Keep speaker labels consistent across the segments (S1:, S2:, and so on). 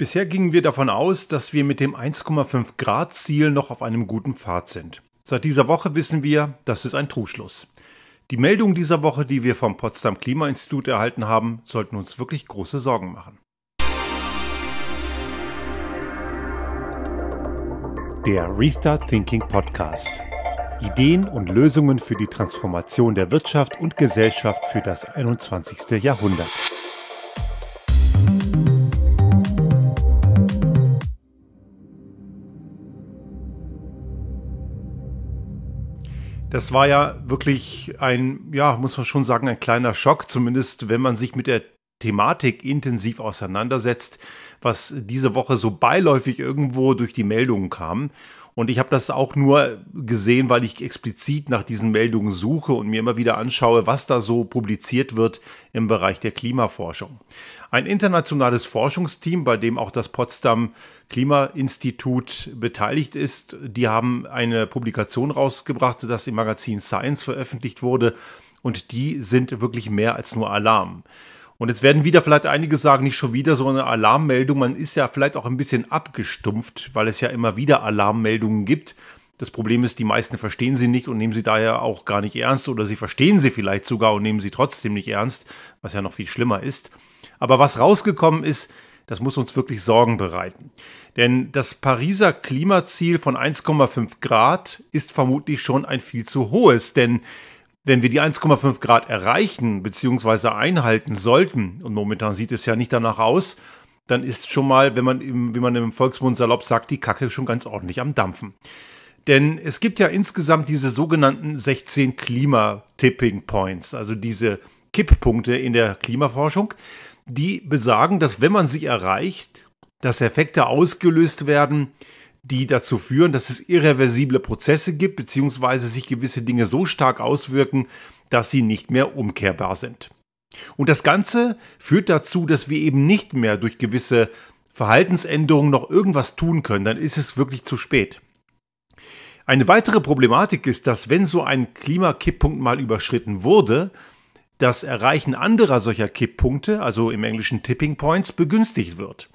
S1: Bisher gingen wir davon aus, dass wir mit dem 1,5 Grad Ziel noch auf einem guten Pfad sind. Seit dieser Woche wissen wir, das ist ein Trugschluss. Die Meldungen dieser Woche, die wir vom Potsdam Klimainstitut erhalten haben, sollten uns wirklich große Sorgen machen. Der Restart Thinking Podcast. Ideen und Lösungen für die Transformation der Wirtschaft und Gesellschaft für das 21. Jahrhundert. Das war ja wirklich ein, ja, muss man schon sagen, ein kleiner Schock, zumindest wenn man sich mit der Thematik intensiv auseinandersetzt, was diese Woche so beiläufig irgendwo durch die Meldungen kam. Und ich habe das auch nur gesehen, weil ich explizit nach diesen Meldungen suche und mir immer wieder anschaue, was da so publiziert wird im Bereich der Klimaforschung. Ein internationales Forschungsteam, bei dem auch das Potsdam Klimainstitut beteiligt ist, die haben eine Publikation rausgebracht, das im Magazin Science veröffentlicht wurde. Und die sind wirklich mehr als nur Alarm. Und jetzt werden wieder vielleicht einige sagen, nicht schon wieder so eine Alarmmeldung. Man ist ja vielleicht auch ein bisschen abgestumpft, weil es ja immer wieder Alarmmeldungen gibt. Das Problem ist, die meisten verstehen sie nicht und nehmen sie daher auch gar nicht ernst oder sie verstehen sie vielleicht sogar und nehmen sie trotzdem nicht ernst, was ja noch viel schlimmer ist. Aber was rausgekommen ist, das muss uns wirklich Sorgen bereiten. Denn das Pariser Klimaziel von 1,5 Grad ist vermutlich schon ein viel zu hohes, denn wenn wir die 1,5 Grad erreichen bzw. einhalten sollten, und momentan sieht es ja nicht danach aus, dann ist schon mal, wenn man im, wie man im Volksmund salopp sagt, die Kacke schon ganz ordentlich am Dampfen. Denn es gibt ja insgesamt diese sogenannten 16 Klimatipping Points, also diese Kipppunkte in der Klimaforschung, die besagen, dass wenn man sie erreicht, dass Effekte ausgelöst werden, die dazu führen, dass es irreversible Prozesse gibt, beziehungsweise sich gewisse Dinge so stark auswirken, dass sie nicht mehr umkehrbar sind. Und das Ganze führt dazu, dass wir eben nicht mehr durch gewisse Verhaltensänderungen noch irgendwas tun können, dann ist es wirklich zu spät. Eine weitere Problematik ist, dass wenn so ein Klimakipppunkt mal überschritten wurde, das Erreichen anderer solcher Kipppunkte, also im englischen Tipping Points, begünstigt wird.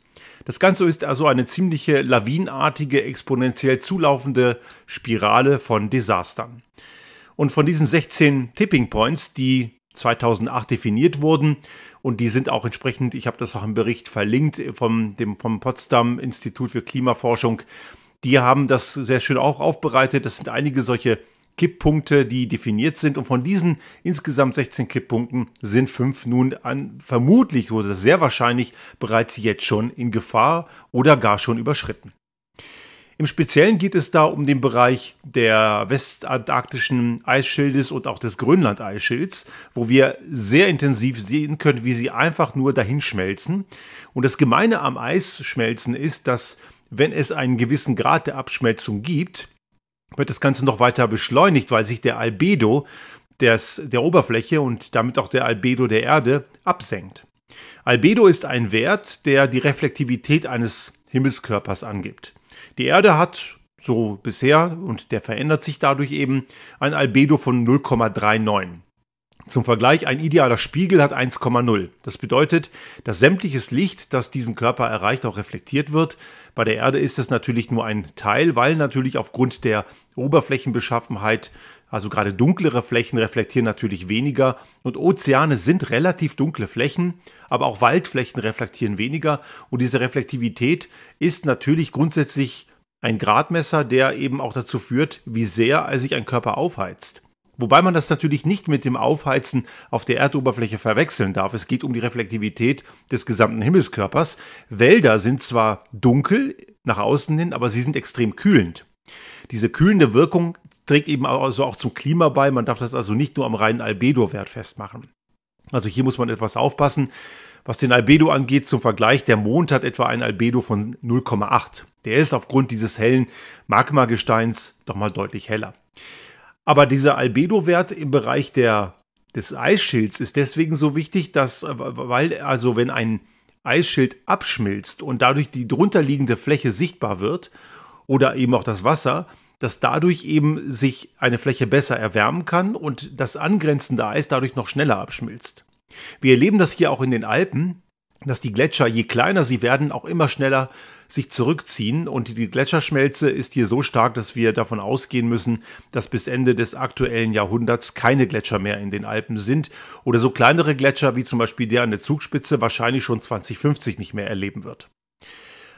S1: Das Ganze ist also eine ziemliche lawinenartige, exponentiell zulaufende Spirale von Desastern. Und von diesen 16 Tipping Points, die 2008 definiert wurden und die sind auch entsprechend, ich habe das auch im Bericht verlinkt vom, dem, vom Potsdam Institut für Klimaforschung, die haben das sehr schön auch aufbereitet. Das sind einige solche Kipppunkte, die definiert sind. Und von diesen insgesamt 16 Kipppunkten sind fünf nun an, vermutlich oder sehr wahrscheinlich bereits jetzt schon in Gefahr oder gar schon überschritten. Im Speziellen geht es da um den Bereich der westantarktischen Eisschildes und auch des Grönland-Eisschilds, wo wir sehr intensiv sehen können, wie sie einfach nur dahinschmelzen. Und das Gemeine am Eisschmelzen ist, dass wenn es einen gewissen Grad der Abschmelzung gibt, wird das Ganze noch weiter beschleunigt, weil sich der Albedo des, der Oberfläche und damit auch der Albedo der Erde absenkt. Albedo ist ein Wert, der die Reflektivität eines Himmelskörpers angibt. Die Erde hat so bisher und der verändert sich dadurch eben ein Albedo von 0,39. Zum Vergleich, ein idealer Spiegel hat 1,0. Das bedeutet, dass sämtliches Licht, das diesen Körper erreicht, auch reflektiert wird. Bei der Erde ist es natürlich nur ein Teil, weil natürlich aufgrund der Oberflächenbeschaffenheit, also gerade dunklere Flächen reflektieren natürlich weniger und Ozeane sind relativ dunkle Flächen, aber auch Waldflächen reflektieren weniger und diese Reflektivität ist natürlich grundsätzlich ein Gradmesser, der eben auch dazu führt, wie sehr sich ein Körper aufheizt. Wobei man das natürlich nicht mit dem Aufheizen auf der Erdoberfläche verwechseln darf. Es geht um die Reflektivität des gesamten Himmelskörpers. Wälder sind zwar dunkel nach außen hin, aber sie sind extrem kühlend. Diese kühlende Wirkung trägt eben also auch zum Klima bei. Man darf das also nicht nur am reinen Albedo-Wert festmachen. Also hier muss man etwas aufpassen. Was den Albedo angeht, zum Vergleich, der Mond hat etwa ein Albedo von 0,8. Der ist aufgrund dieses hellen Magmagesteins doch mal deutlich heller. Aber dieser Albedo-Wert im Bereich der, des Eisschilds ist deswegen so wichtig, dass, äh, weil, also wenn ein Eisschild abschmilzt und dadurch die drunterliegende Fläche sichtbar wird oder eben auch das Wasser, dass dadurch eben sich eine Fläche besser erwärmen kann und das angrenzende Eis dadurch noch schneller abschmilzt. Wir erleben das hier auch in den Alpen, dass die Gletscher, je kleiner sie werden, auch immer schneller sich zurückziehen und die Gletscherschmelze ist hier so stark, dass wir davon ausgehen müssen, dass bis Ende des aktuellen Jahrhunderts keine Gletscher mehr in den Alpen sind oder so kleinere Gletscher wie zum Beispiel der an der Zugspitze wahrscheinlich schon 2050 nicht mehr erleben wird.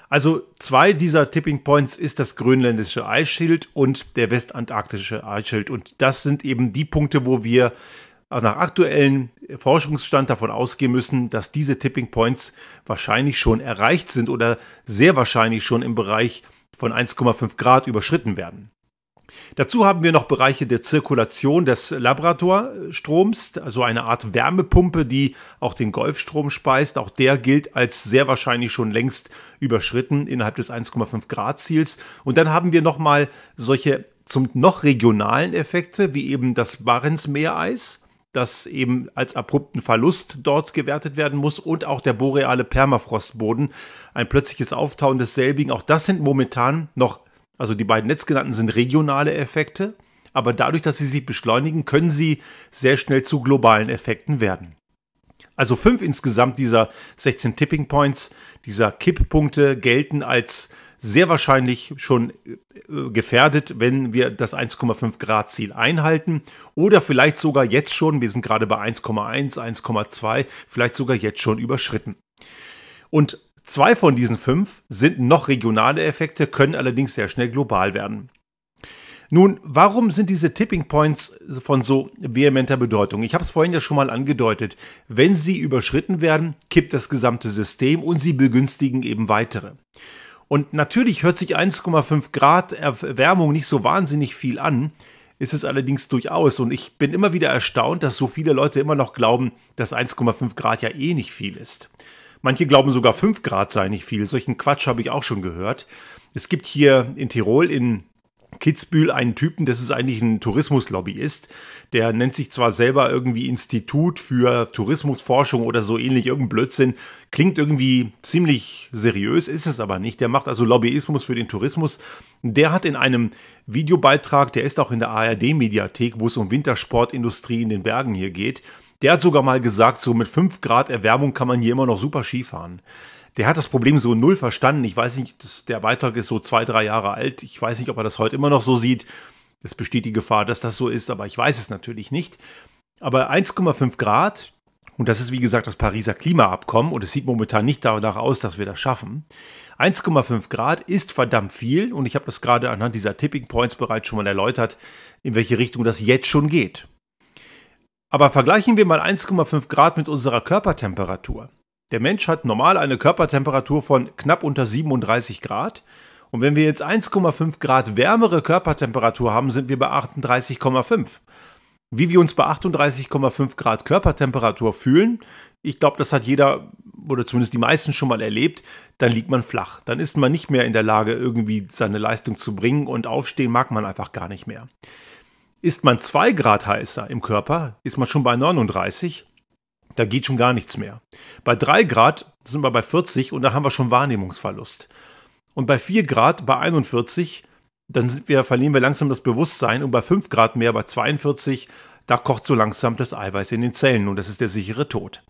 S1: Also zwei dieser Tipping Points ist das grönländische Eisschild und der westantarktische Eisschild. Und das sind eben die Punkte, wo wir also nach aktuellen äh, Forschungsstand davon ausgehen müssen, dass diese Tipping Points wahrscheinlich schon erreicht sind oder sehr wahrscheinlich schon im Bereich von 1,5 Grad überschritten werden. Dazu haben wir noch Bereiche der Zirkulation des Laboratorstroms, also eine Art Wärmepumpe, die auch den Golfstrom speist. Auch der gilt als sehr wahrscheinlich schon längst überschritten innerhalb des 1,5 Grad Ziels. Und dann haben wir nochmal solche zum noch regionalen Effekte, wie eben das Barentsmeereis das eben als abrupten Verlust dort gewertet werden muss und auch der boreale Permafrostboden, ein plötzliches Auftauen desselbigen. Auch das sind momentan noch, also die beiden letztgenannten sind regionale Effekte, aber dadurch, dass sie sich beschleunigen, können sie sehr schnell zu globalen Effekten werden. Also fünf insgesamt dieser 16 Tipping Points, dieser Kipppunkte gelten als sehr wahrscheinlich schon äh, gefährdet, wenn wir das 1,5 Grad Ziel einhalten oder vielleicht sogar jetzt schon, wir sind gerade bei 1,1, 1,2, vielleicht sogar jetzt schon überschritten. Und zwei von diesen fünf sind noch regionale Effekte, können allerdings sehr schnell global werden. Nun, warum sind diese Tipping Points von so vehementer Bedeutung? Ich habe es vorhin ja schon mal angedeutet. Wenn sie überschritten werden, kippt das gesamte System und sie begünstigen eben weitere. Und natürlich hört sich 1,5 Grad Erwärmung nicht so wahnsinnig viel an, ist es allerdings durchaus. Und ich bin immer wieder erstaunt, dass so viele Leute immer noch glauben, dass 1,5 Grad ja eh nicht viel ist. Manche glauben sogar 5 Grad sei nicht viel. Solchen Quatsch habe ich auch schon gehört. Es gibt hier in Tirol, in Kitzbühel einen Typen, das ist eigentlich ein Tourismuslobbyist. Der nennt sich zwar selber irgendwie Institut für Tourismusforschung oder so ähnlich, irgendein Blödsinn. Klingt irgendwie ziemlich seriös, ist es aber nicht. Der macht also Lobbyismus für den Tourismus. Der hat in einem Videobeitrag, der ist auch in der ARD-Mediathek, wo es um Wintersportindustrie in den Bergen hier geht, der hat sogar mal gesagt, so mit 5 Grad Erwärmung kann man hier immer noch super Ski fahren der hat das Problem so null verstanden. Ich weiß nicht, das, der Beitrag ist so zwei, drei Jahre alt. Ich weiß nicht, ob er das heute immer noch so sieht. Es besteht die Gefahr, dass das so ist, aber ich weiß es natürlich nicht. Aber 1,5 Grad, und das ist wie gesagt das Pariser Klimaabkommen, und es sieht momentan nicht danach aus, dass wir das schaffen. 1,5 Grad ist verdammt viel, und ich habe das gerade anhand dieser Tipping Points bereits schon mal erläutert, in welche Richtung das jetzt schon geht. Aber vergleichen wir mal 1,5 Grad mit unserer Körpertemperatur. Der Mensch hat normal eine Körpertemperatur von knapp unter 37 Grad. Und wenn wir jetzt 1,5 Grad wärmere Körpertemperatur haben, sind wir bei 38,5. Wie wir uns bei 38,5 Grad Körpertemperatur fühlen, ich glaube, das hat jeder oder zumindest die meisten schon mal erlebt, dann liegt man flach. Dann ist man nicht mehr in der Lage, irgendwie seine Leistung zu bringen und aufstehen mag man einfach gar nicht mehr. Ist man 2 Grad heißer im Körper, ist man schon bei 39 da geht schon gar nichts mehr. Bei 3 Grad sind wir bei 40 und da haben wir schon Wahrnehmungsverlust. Und bei 4 Grad, bei 41, dann wir, verlieren wir langsam das Bewusstsein und bei 5 Grad mehr, bei 42, da kocht so langsam das Eiweiß in den Zellen und das ist der sichere Tod.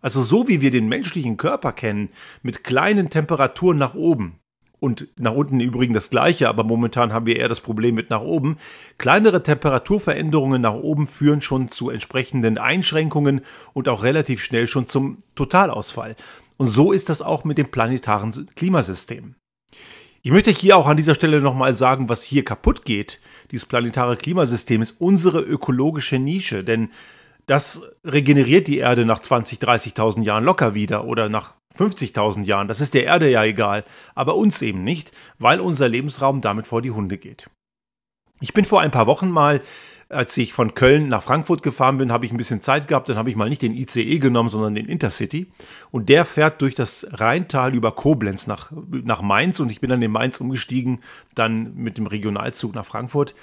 S1: Also so wie wir den menschlichen Körper kennen, mit kleinen Temperaturen nach oben, und nach unten im Übrigen das gleiche, aber momentan haben wir eher das Problem mit nach oben. Kleinere Temperaturveränderungen nach oben führen schon zu entsprechenden Einschränkungen und auch relativ schnell schon zum Totalausfall. Und so ist das auch mit dem planetaren Klimasystem. Ich möchte hier auch an dieser Stelle nochmal sagen, was hier kaputt geht, dieses planetare Klimasystem, ist unsere ökologische Nische. Denn das regeneriert die Erde nach 20, 30.000 Jahren locker wieder oder nach 50.000 Jahren. Das ist der Erde ja egal, aber uns eben nicht, weil unser Lebensraum damit vor die Hunde geht. Ich bin vor ein paar Wochen mal, als ich von Köln nach Frankfurt gefahren bin, habe ich ein bisschen Zeit gehabt, dann habe ich mal nicht den ICE genommen, sondern den Intercity. Und der fährt durch das Rheintal über Koblenz nach, nach Mainz und ich bin dann in Mainz umgestiegen, dann mit dem Regionalzug nach Frankfurt.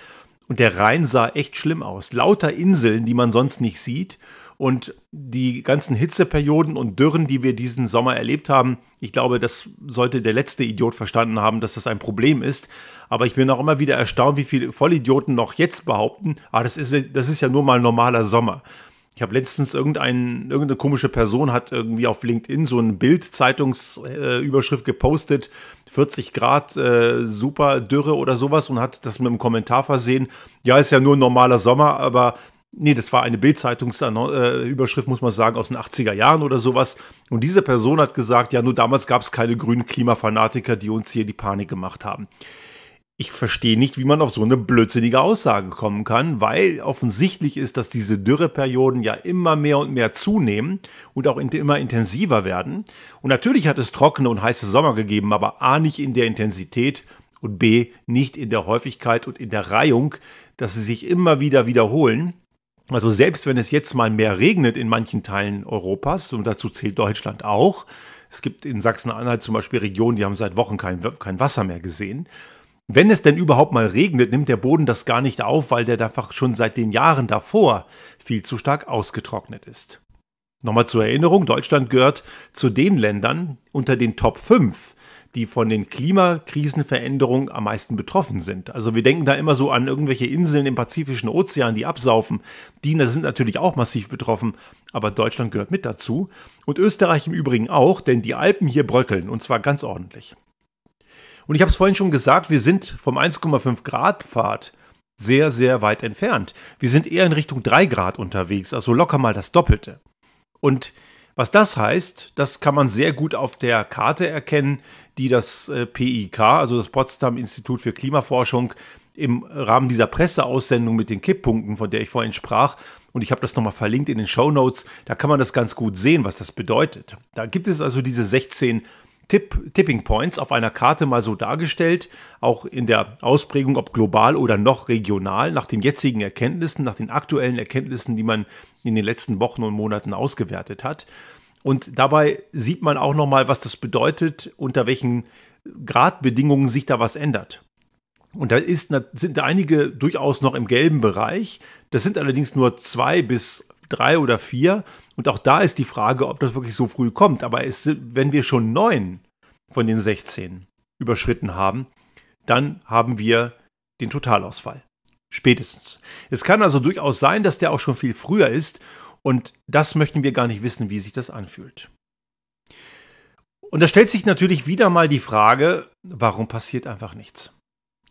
S1: Und der Rhein sah echt schlimm aus. Lauter Inseln, die man sonst nicht sieht. Und die ganzen Hitzeperioden und Dürren, die wir diesen Sommer erlebt haben, ich glaube, das sollte der letzte Idiot verstanden haben, dass das ein Problem ist. Aber ich bin auch immer wieder erstaunt, wie viele Vollidioten noch jetzt behaupten, ah, das ist, das ist ja nur mal normaler Sommer. Ich habe letztens irgendein, irgendeine komische Person hat irgendwie auf LinkedIn so ein Bild-Zeitungsüberschrift äh, gepostet, 40 Grad äh, super Dürre oder sowas und hat das mit einem Kommentar versehen. Ja, ist ja nur ein normaler Sommer, aber nee, das war eine Bild-Zeitungsüberschrift, muss man sagen, aus den 80er Jahren oder sowas. Und diese Person hat gesagt, ja, nur damals gab es keine grünen Klimafanatiker, die uns hier die Panik gemacht haben ich verstehe nicht, wie man auf so eine blödsinnige Aussage kommen kann, weil offensichtlich ist, dass diese Dürreperioden ja immer mehr und mehr zunehmen und auch immer intensiver werden. Und natürlich hat es trockene und heiße Sommer gegeben, aber A nicht in der Intensität und B nicht in der Häufigkeit und in der Reihung, dass sie sich immer wieder wiederholen. Also selbst wenn es jetzt mal mehr regnet in manchen Teilen Europas, und dazu zählt Deutschland auch, es gibt in Sachsen-Anhalt zum Beispiel Regionen, die haben seit Wochen kein, kein Wasser mehr gesehen. Wenn es denn überhaupt mal regnet, nimmt der Boden das gar nicht auf, weil der einfach schon seit den Jahren davor viel zu stark ausgetrocknet ist. Nochmal zur Erinnerung, Deutschland gehört zu den Ländern unter den Top 5, die von den Klimakrisenveränderungen am meisten betroffen sind. Also wir denken da immer so an irgendwelche Inseln im Pazifischen Ozean, die absaufen. Die sind natürlich auch massiv betroffen, aber Deutschland gehört mit dazu. Und Österreich im Übrigen auch, denn die Alpen hier bröckeln, und zwar ganz ordentlich. Und ich habe es vorhin schon gesagt, wir sind vom 1,5 Grad Pfad sehr, sehr weit entfernt. Wir sind eher in Richtung 3 Grad unterwegs, also locker mal das Doppelte. Und was das heißt, das kann man sehr gut auf der Karte erkennen, die das äh, PIK, also das Potsdam Institut für Klimaforschung, im Rahmen dieser Presseaussendung mit den Kipppunkten, von der ich vorhin sprach, und ich habe das nochmal verlinkt in den Show Notes, da kann man das ganz gut sehen, was das bedeutet. Da gibt es also diese 16 Tipp, Tipping Points auf einer Karte mal so dargestellt, auch in der Ausprägung, ob global oder noch regional, nach den jetzigen Erkenntnissen, nach den aktuellen Erkenntnissen, die man in den letzten Wochen und Monaten ausgewertet hat. Und dabei sieht man auch nochmal, was das bedeutet, unter welchen Gradbedingungen sich da was ändert. Und da ist, sind einige durchaus noch im gelben Bereich. Das sind allerdings nur zwei bis drei oder vier. Und auch da ist die Frage, ob das wirklich so früh kommt. Aber es, wenn wir schon neun von den 16 überschritten haben, dann haben wir den Totalausfall. Spätestens. Es kann also durchaus sein, dass der auch schon viel früher ist. Und das möchten wir gar nicht wissen, wie sich das anfühlt. Und da stellt sich natürlich wieder mal die Frage, warum passiert einfach nichts?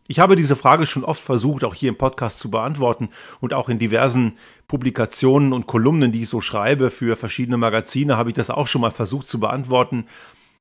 S1: Ich habe diese Frage schon oft versucht, auch hier im Podcast zu beantworten und auch in diversen Publikationen und Kolumnen, die ich so schreibe für verschiedene Magazine, habe ich das auch schon mal versucht zu beantworten.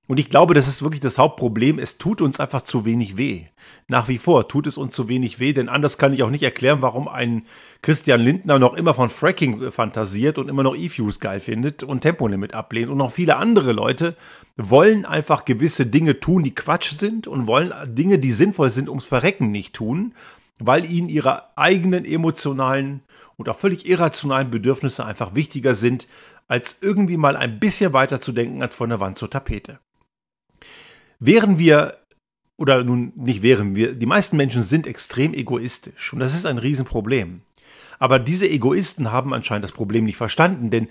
S1: Und ich glaube, das ist wirklich das Hauptproblem. Es tut uns einfach zu wenig weh. Nach wie vor tut es uns zu wenig weh, denn anders kann ich auch nicht erklären, warum ein Christian Lindner noch immer von Fracking äh, fantasiert und immer noch e fuse geil findet und Tempolimit ablehnt. Und noch viele andere Leute wollen einfach gewisse Dinge tun, die Quatsch sind und wollen Dinge, die sinnvoll sind, ums Verrecken nicht tun, weil ihnen ihre eigenen emotionalen und auch völlig irrationalen Bedürfnisse einfach wichtiger sind, als irgendwie mal ein bisschen weiter zu denken als von der Wand zur Tapete. Wären wir, oder nun nicht wären wir, die meisten Menschen sind extrem egoistisch und das ist ein Riesenproblem. Aber diese Egoisten haben anscheinend das Problem nicht verstanden, denn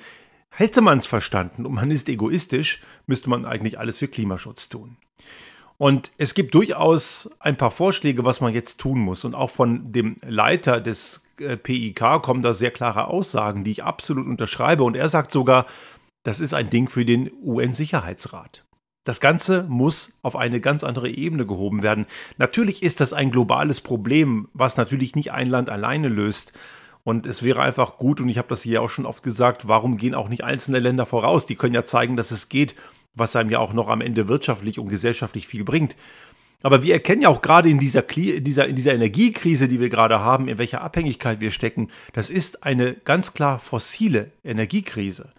S1: hätte man es verstanden und man ist egoistisch, müsste man eigentlich alles für Klimaschutz tun. Und es gibt durchaus ein paar Vorschläge, was man jetzt tun muss. Und auch von dem Leiter des äh, PIK kommen da sehr klare Aussagen, die ich absolut unterschreibe. Und er sagt sogar, das ist ein Ding für den UN-Sicherheitsrat. Das Ganze muss auf eine ganz andere Ebene gehoben werden. Natürlich ist das ein globales Problem, was natürlich nicht ein Land alleine löst. Und es wäre einfach gut, und ich habe das hier auch schon oft gesagt, warum gehen auch nicht einzelne Länder voraus? Die können ja zeigen, dass es geht, was einem ja auch noch am Ende wirtschaftlich und gesellschaftlich viel bringt. Aber wir erkennen ja auch gerade in dieser, in dieser, in dieser Energiekrise, die wir gerade haben, in welcher Abhängigkeit wir stecken, das ist eine ganz klar fossile Energiekrise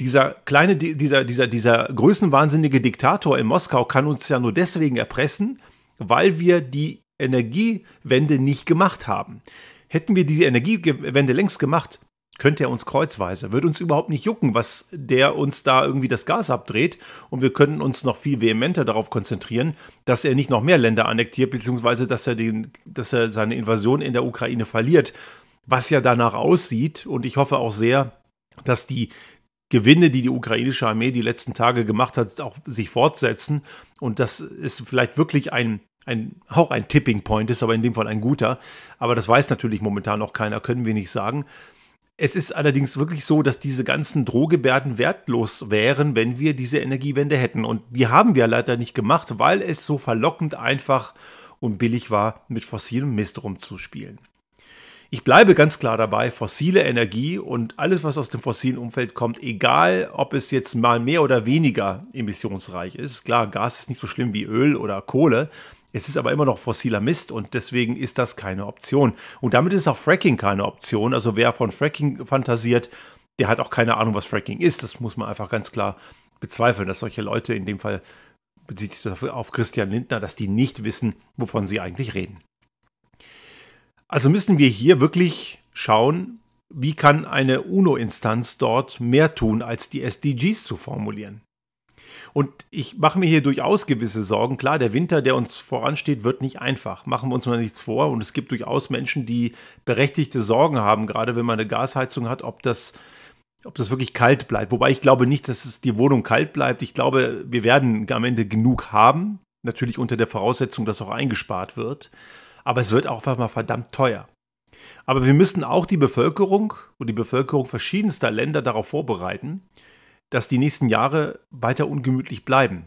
S1: dieser kleine, dieser, dieser, dieser größenwahnsinnige Diktator in Moskau kann uns ja nur deswegen erpressen, weil wir die Energiewende nicht gemacht haben. Hätten wir diese Energiewende längst gemacht, könnte er uns kreuzweise, würde uns überhaupt nicht jucken, was der uns da irgendwie das Gas abdreht und wir könnten uns noch viel vehementer darauf konzentrieren, dass er nicht noch mehr Länder annektiert, beziehungsweise dass er, den, dass er seine Invasion in der Ukraine verliert, was ja danach aussieht und ich hoffe auch sehr, dass die Gewinne, die die ukrainische Armee die letzten Tage gemacht hat, auch sich fortsetzen. Und das ist vielleicht wirklich ein, ein auch ein Tipping Point ist, aber in dem Fall ein guter. Aber das weiß natürlich momentan noch keiner, können wir nicht sagen. Es ist allerdings wirklich so, dass diese ganzen Drohgebärden wertlos wären, wenn wir diese Energiewende hätten. Und die haben wir leider nicht gemacht, weil es so verlockend einfach und billig war, mit fossilem Mist rumzuspielen ich bleibe ganz klar dabei, fossile Energie und alles, was aus dem fossilen Umfeld kommt, egal ob es jetzt mal mehr oder weniger emissionsreich ist. Klar, Gas ist nicht so schlimm wie Öl oder Kohle. Es ist aber immer noch fossiler Mist und deswegen ist das keine Option. Und damit ist auch Fracking keine Option. Also wer von Fracking fantasiert, der hat auch keine Ahnung, was Fracking ist. Das muss man einfach ganz klar bezweifeln, dass solche Leute in dem Fall bezieht sich auf Christian Lindner, dass die nicht wissen, wovon sie eigentlich reden. Also müssen wir hier wirklich schauen, wie kann eine UNO-Instanz dort mehr tun, als die SDGs zu formulieren. Und ich mache mir hier durchaus gewisse Sorgen. Klar, der Winter, der uns voransteht, wird nicht einfach. Machen wir uns mal nichts vor. Und es gibt durchaus Menschen, die berechtigte Sorgen haben, gerade wenn man eine Gasheizung hat, ob das, ob das wirklich kalt bleibt. Wobei ich glaube nicht, dass es die Wohnung kalt bleibt. Ich glaube, wir werden am Ende genug haben. Natürlich unter der Voraussetzung, dass auch eingespart wird aber es wird auch mal verdammt teuer. Aber wir müssen auch die Bevölkerung und die Bevölkerung verschiedenster Länder darauf vorbereiten, dass die nächsten Jahre weiter ungemütlich bleiben.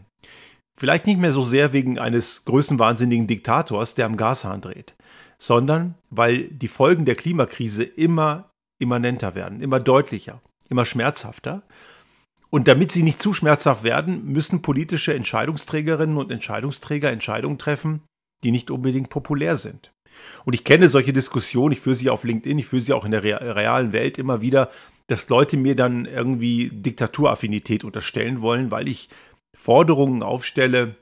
S1: Vielleicht nicht mehr so sehr wegen eines größenwahnsinnigen Diktators, der am Gashahn dreht, sondern weil die Folgen der Klimakrise immer immanenter werden, immer deutlicher, immer schmerzhafter. Und damit sie nicht zu schmerzhaft werden, müssen politische Entscheidungsträgerinnen und Entscheidungsträger Entscheidungen treffen, die nicht unbedingt populär sind. Und ich kenne solche Diskussionen, ich führe sie auf LinkedIn, ich führe sie auch in der realen Welt immer wieder, dass Leute mir dann irgendwie Diktaturaffinität unterstellen wollen, weil ich Forderungen aufstelle,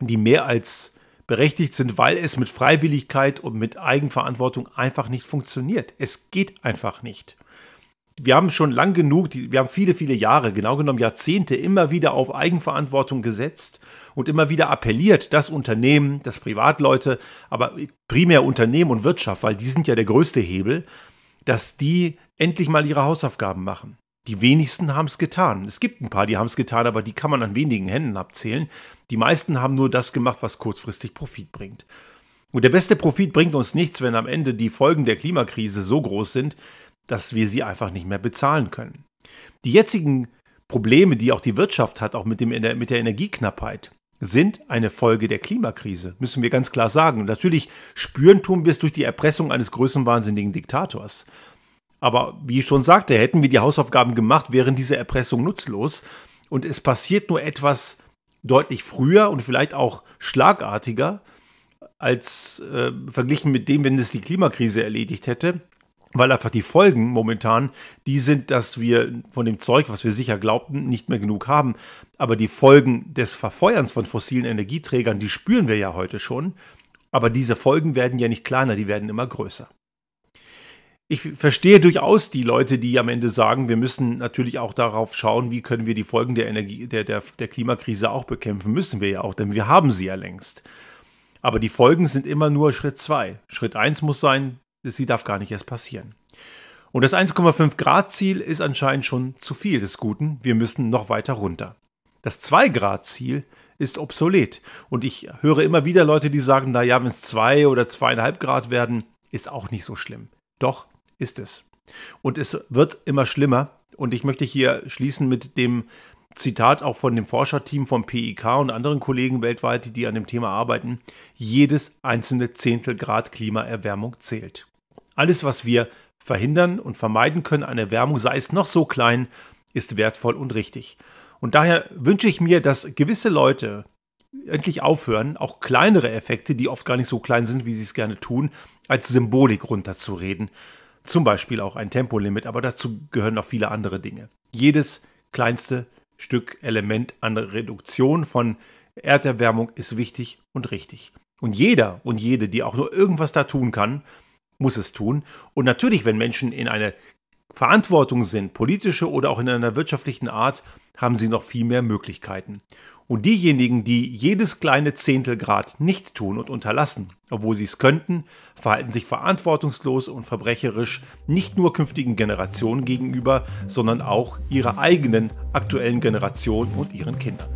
S1: die mehr als berechtigt sind, weil es mit Freiwilligkeit und mit Eigenverantwortung einfach nicht funktioniert. Es geht einfach nicht wir haben schon lang genug, wir haben viele, viele Jahre, genau genommen Jahrzehnte, immer wieder auf Eigenverantwortung gesetzt und immer wieder appelliert, dass Unternehmen, dass Privatleute, aber primär Unternehmen und Wirtschaft, weil die sind ja der größte Hebel, dass die endlich mal ihre Hausaufgaben machen. Die wenigsten haben es getan. Es gibt ein paar, die haben es getan, aber die kann man an wenigen Händen abzählen. Die meisten haben nur das gemacht, was kurzfristig Profit bringt. Und der beste Profit bringt uns nichts, wenn am Ende die Folgen der Klimakrise so groß sind, dass wir sie einfach nicht mehr bezahlen können. Die jetzigen Probleme, die auch die Wirtschaft hat, auch mit, dem, mit der Energieknappheit, sind eine Folge der Klimakrise, müssen wir ganz klar sagen. Natürlich spüren tun wir es durch die Erpressung eines größenwahnsinnigen Diktators. Aber wie ich schon sagte, hätten wir die Hausaufgaben gemacht, wären diese Erpressung nutzlos. Und es passiert nur etwas deutlich früher und vielleicht auch schlagartiger als äh, verglichen mit dem, wenn es die Klimakrise erledigt hätte weil einfach die Folgen momentan die sind, dass wir von dem Zeug, was wir sicher glaubten, nicht mehr genug haben. Aber die Folgen des Verfeuerns von fossilen Energieträgern, die spüren wir ja heute schon. Aber diese Folgen werden ja nicht kleiner, die werden immer größer. Ich verstehe durchaus die Leute, die am Ende sagen, wir müssen natürlich auch darauf schauen, wie können wir die Folgen der, Energie, der, der, der Klimakrise auch bekämpfen. Müssen wir ja auch, denn wir haben sie ja längst. Aber die Folgen sind immer nur Schritt zwei. Schritt eins muss sein, sie darf gar nicht erst passieren. Und das 1,5 Grad Ziel ist anscheinend schon zu viel des Guten. Wir müssen noch weiter runter. Das 2 Grad Ziel ist obsolet. Und ich höre immer wieder Leute, die sagen, naja, wenn es 2 oder 2,5 Grad werden, ist auch nicht so schlimm. Doch ist es. Und es wird immer schlimmer. Und ich möchte hier schließen mit dem Zitat auch von dem Forscherteam vom PIK und anderen Kollegen weltweit, die an dem Thema arbeiten. Jedes einzelne Zehntel Grad Klimaerwärmung zählt. Alles, was wir verhindern und vermeiden können, an Erwärmung, sei es noch so klein, ist wertvoll und richtig. Und daher wünsche ich mir, dass gewisse Leute endlich aufhören, auch kleinere Effekte, die oft gar nicht so klein sind, wie sie es gerne tun, als Symbolik runterzureden. Zum Beispiel auch ein Tempolimit, aber dazu gehören noch viele andere Dinge. Jedes kleinste Stück Element an Reduktion von Erderwärmung ist wichtig und richtig. Und jeder und jede, die auch nur irgendwas da tun kann, muss es tun. Und natürlich, wenn Menschen in einer Verantwortung sind, politische oder auch in einer wirtschaftlichen Art, haben sie noch viel mehr Möglichkeiten. Und diejenigen, die jedes kleine Zehntelgrad nicht tun und unterlassen, obwohl sie es könnten, verhalten sich verantwortungslos und verbrecherisch nicht nur künftigen Generationen gegenüber, sondern auch ihrer eigenen aktuellen Generation und ihren Kindern.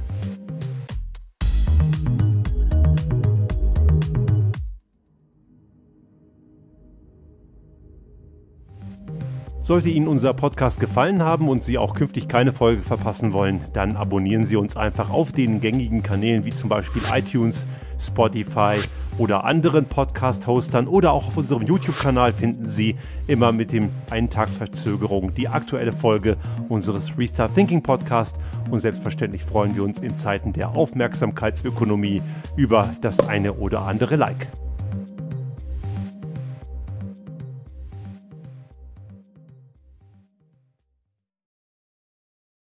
S1: Sollte Ihnen unser Podcast gefallen haben und Sie auch künftig keine Folge verpassen wollen, dann abonnieren Sie uns einfach auf den gängigen Kanälen wie zum Beispiel iTunes, Spotify oder anderen Podcast-Hostern oder auch auf unserem YouTube-Kanal finden Sie immer mit dem einen Tag Verzögerung die aktuelle Folge unseres Restart Thinking Podcast und selbstverständlich freuen wir uns in Zeiten der Aufmerksamkeitsökonomie über das eine oder andere Like.